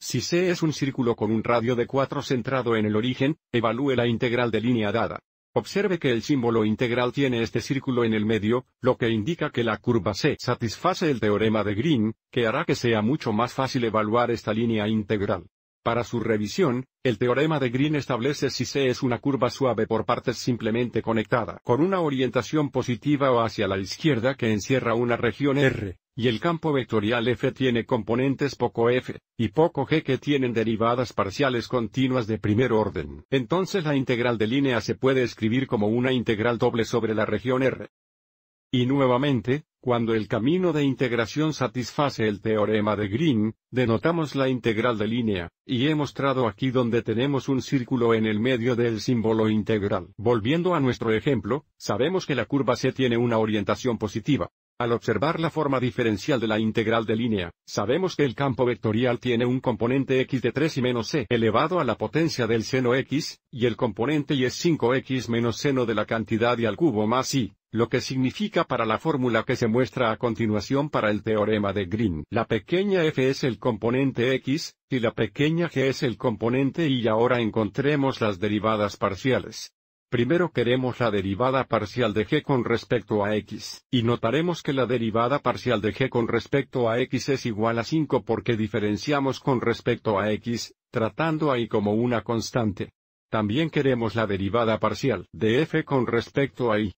Si C es un círculo con un radio de 4 centrado en el origen, evalúe la integral de línea dada. Observe que el símbolo integral tiene este círculo en el medio, lo que indica que la curva C satisface el teorema de Green, que hará que sea mucho más fácil evaluar esta línea integral. Para su revisión, el teorema de Green establece si C es una curva suave por partes simplemente conectada con una orientación positiva o hacia la izquierda que encierra una región R, y el campo vectorial F tiene componentes poco F y poco G que tienen derivadas parciales continuas de primer orden. Entonces la integral de línea se puede escribir como una integral doble sobre la región R. Y nuevamente, cuando el camino de integración satisface el teorema de Green, denotamos la integral de línea, y he mostrado aquí donde tenemos un círculo en el medio del símbolo integral. Volviendo a nuestro ejemplo, sabemos que la curva C tiene una orientación positiva. Al observar la forma diferencial de la integral de línea, sabemos que el campo vectorial tiene un componente x de 3 y menos c elevado a la potencia del seno x, y el componente y es 5x menos seno de la cantidad y al cubo más y lo que significa para la fórmula que se muestra a continuación para el teorema de Green. La pequeña f es el componente x, y la pequeña g es el componente y ahora encontremos las derivadas parciales. Primero queremos la derivada parcial de g con respecto a x, y notaremos que la derivada parcial de g con respecto a x es igual a 5 porque diferenciamos con respecto a x, tratando a y como una constante. También queremos la derivada parcial de f con respecto a y,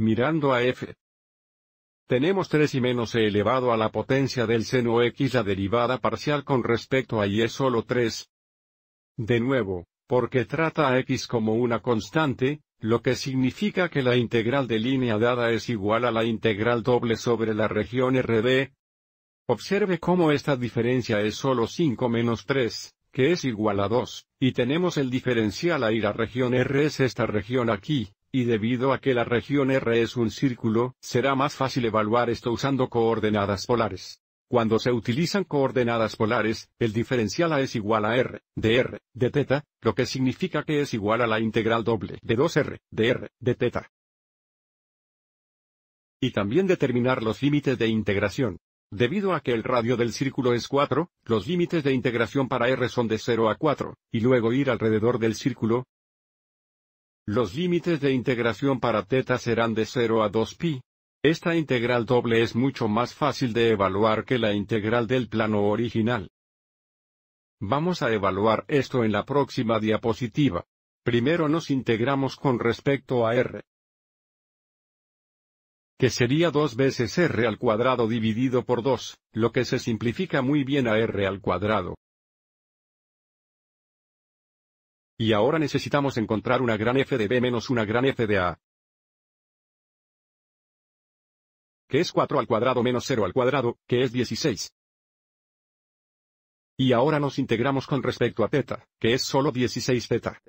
Mirando a f. Tenemos 3 y menos e elevado a la potencia del seno x la derivada parcial con respecto a y es solo 3. De nuevo, porque trata a x como una constante, lo que significa que la integral de línea dada es igual a la integral doble sobre la región RD. Observe cómo esta diferencia es solo 5 menos 3, que es igual a 2, y tenemos el diferencial a ir a región R es esta región aquí, y debido a que la región R es un círculo, será más fácil evaluar esto usando coordenadas polares. Cuando se utilizan coordenadas polares, el diferencial A es igual a R, de R, de lo que significa que es igual a la integral doble de 2R, de R, de Y también determinar los límites de integración. Debido a que el radio del círculo es 4, los límites de integración para R son de 0 a 4, y luego ir alrededor del círculo, los límites de integración para teta serán de 0 a 2pi. Esta integral doble es mucho más fácil de evaluar que la integral del plano original. Vamos a evaluar esto en la próxima diapositiva. Primero nos integramos con respecto a r, que sería 2 veces r al cuadrado dividido por 2, lo que se simplifica muy bien a r al cuadrado. Y ahora necesitamos encontrar una gran f de b menos una gran f de a. Que es 4 al cuadrado menos 0 al cuadrado, que es 16. Y ahora nos integramos con respecto a teta, que es solo 16 teta.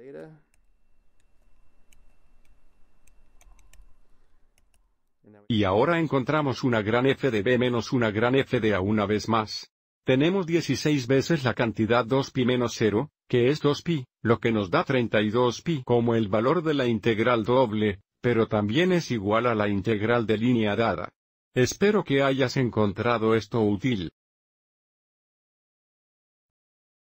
Y ahora encontramos una gran f de b menos una gran f de a una vez más. Tenemos 16 veces la cantidad 2pi menos 0, que es 2pi, lo que nos da 32pi como el valor de la integral doble, pero también es igual a la integral de línea dada. Espero que hayas encontrado esto útil.